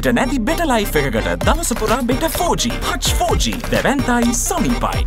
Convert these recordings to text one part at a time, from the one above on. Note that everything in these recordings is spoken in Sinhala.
පිට නැති බෙට ලයිෆ් එකකට දවසපුරා බෙට 4G හච් 4G දැවැන්තයි සමීපයි.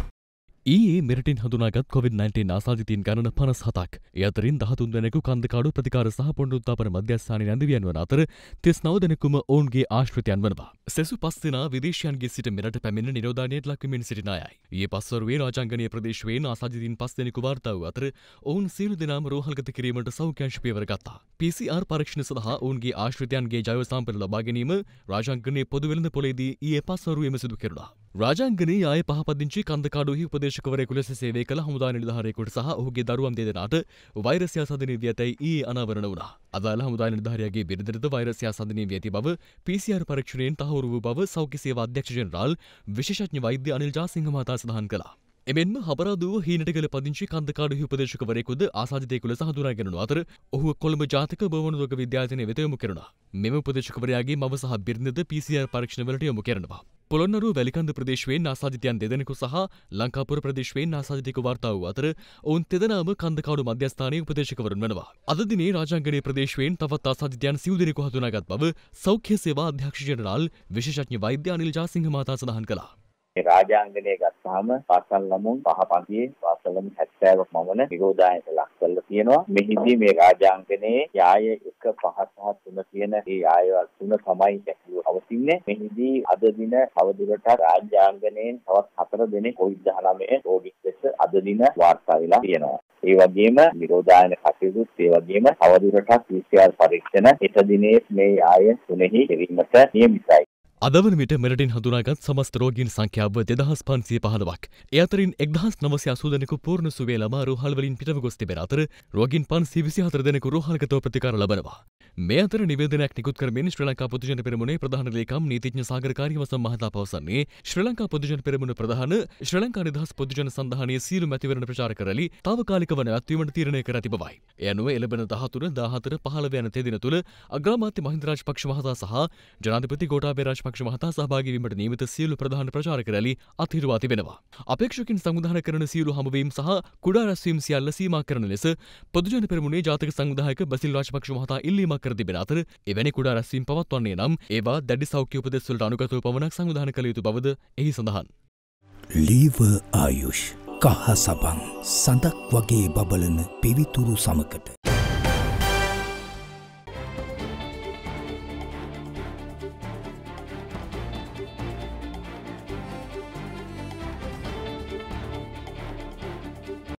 ඒ මෙරටින් හඳුනාගත් කොවිD-19 ආසාධිතීන් ගණන පනස් හතක් එයතරින් දහතුන් දෙනෙකු කන්දකාඩු ප්‍රතිකාර සහ පොඩුත්තාපන මධ්‍යස්ථාන නැදවියන් වන අතර තිස් නව දෙනෙකුම ඔවුන්ගේ ආශ්‍රතයන් වනවා. සෙසු පස්සෙන විදේශයන්ගේ සිට මෙරට පැමිණ නිරෝධානයට ලක්වමින් සිටින අයයි. ඒ පස්වරුවේ රාජංගනය ප්‍රදේශවයෙන් ආසාධිතීන් පස් දෙනෙකු වාර්තාව අතර ඔවුන් සියලු දෙනාම රෝහල්ගත කිරීමට සෞඛ්‍යංශ පියවර ගත්තා. PCR පරීක්ෂණ සඳහා ඔවුන්ගේ ආශ්‍රිතයන්ගේ ජෛව සම්පත ලබා ගැනීම රාජංගනයේ පොදු වෙළඳ පොලේදී ඊයේ පස්වරුවේම සිදු කෙරුණා. රාජංගනී ආය පහපදිංචි කන්දකාඩුහි උපදේශකවරයෙකු ලෙස සේවය කළ හමුදා නිලධාරයෙකුට සහ ඔහුගේ දරුවන් දෙදෙනාට වෛරසයා සඳනීවී ඇතැයි ඊයේ අනාවරණ වුණා. අදාළ හමුදා නිලධාරියාගේ බිරිඳට වෛරසයා සඳනීවී ඇති බව PCR පරීක්ෂණයෙන් තහවුරු වූ බව සෞඛ්‍ය සේවා අධ්‍යක්ෂ ජෙනරාල් විශේෂඥ වෛද්‍ය අනිල් ජාසිංහ මහතා සඳහන් කළා. එමෙන්ම හබරාදුව හීනටගල පදිංචි කන්දකාඩුහි උපදේශකවරයෙකුද ආසාධිතයෙකු ලෙස හඳුනාගෙනු අතර ඔහුව කොළඹ ජාතික බවනුවක විද්‍යාලයතනය වෙත යොමු කෙරුණා. මෙම උපදේශකවරයාගේ මව සහ බිරිඳද PCR පරීක්ෂණවලට යොමු කරනවා. පොළොන්නරු වැලිකන්ද ප්‍රදේශවයෙන් ආසාධිතයන් දෙදෙනෙකු සහ ලංකාපුර ප්‍රදේශවයෙන් ආසාධිතෙකු වාර්තා වූ අතර ඔවුන් තෙදෙනාම කන්දකාඩු මධ්‍යස්ථානයේ උපදේශකවරුන් වෙනවා. අද දිනේ රාජාංගනයේ ප්‍රදේශවයෙන් තවත් ආසාධිතයන් සිව් දෙනෙකු හඳුනාගත් බව සෞඛ්‍ය සේවා අධ්‍යක්ෂ ජනරාල් විශේෂඥ වෛද්‍ය අනිල් ජාසිංහ මහතා සඳහන් කළා. මේ රාජාංගණය ගත්තාම පාසල් ළමුන් පහ පන්තියේ පාසල් ළමුන් 70ක් මමන නිරෝධායනට ලක් කරලා තියෙනවා. මෙහිදී මේ රාජාංගණයේ යාය 1 5 සහ 3 කියන මේ යායවල් තුන තමයි ඇතුළු අවසින්නේ. මෙහිදී අද දින අවදුරට රාජාංගණයෙන් තවත් හතර දෙනෙක් COVID-19 රෝගීන් ලෙස අද දින වාර්තා වෙලා තියෙනවා. ඒ වගේම නිරෝධායන කටයුතුත් ඒ වගේම අවදුරටත් PCR පරීක්ෂණ හෙට දිනේ මේ ආය තුනෙහි කිරීමට නියමිතයි. අදවන විට මෙරටින් හඳුනාගත් සමස්ත රෝගීන් සංඛ්‍යාව දෙදහස් පන්සිය පහළවක්. ඒ අතරින් එක්දහස් නවසය අසූ දෙනෙකු පූර්ණ සුවේ ළමා රෝහල්වලින් පිටව ගොස් තිබෙන අතර රෝගීන් පන්සිය විසි හතර දෙනෙකු රෝහල්ගතව ප්‍රතිකාර ලබනවා. මේ අතර නිවේදනයක් නිකුත් කරමින් ශ්‍රී ලංකා පොදුජන පෙරමුණේ ප්‍රධාන ලේකම් නීතිඥ සාගරකාරී වසම් මහතා පවසන්නේ ශ්‍රී ලංකා පොදුජන පෙරමුණ ප්‍රධාන ශ්‍රී ලංකා නිදහස් පොදුජන සංධානයේ සියලු මැතිවරණ ප්‍රචාර කරලි తాවකාලිකව නැවැත්වීමට තීරණය කර ඇති බවයි. ඒ අනුව එළබෙන 13 14 15 යන තෙදින තුල අග්‍රාමාත්‍ය මහින්ද රාජපක්ෂ මහතා සහ ජනාධිපති ගෝඨාභය රාජපක්ෂ නිෂ්පක්ෂ මහතා සභාගවීමට නීමත සියලු ප්‍රධාන ප්‍රචාරක රැලි අතිරවා තිබෙනවා. අපේක්ෂකින් සංවිධාන කරන සියලු හමුවීම් සහ කුඩා රැස්වීම් සියල්ල සීමා කරන ලෙස පොදුජන පෙරමුණේ ජාතික සංවිධායක බසිල් රාජපක්ෂ මහතා ඉල්ලීමක් කර තිබෙන අතර එවැනි කුඩා රැස්වීම් පවත්වන්නේ නම් ඒවා දැඩි සෞඛ්‍ය උපදෙස්වලට අනුගතව පමණක් සංවිධාන කළ යුතු බවද එහි සඳහන්. ලීව ආයුෂ් කහ සබන් සඳක් වගේ බබලන පිවිතුරු සමකට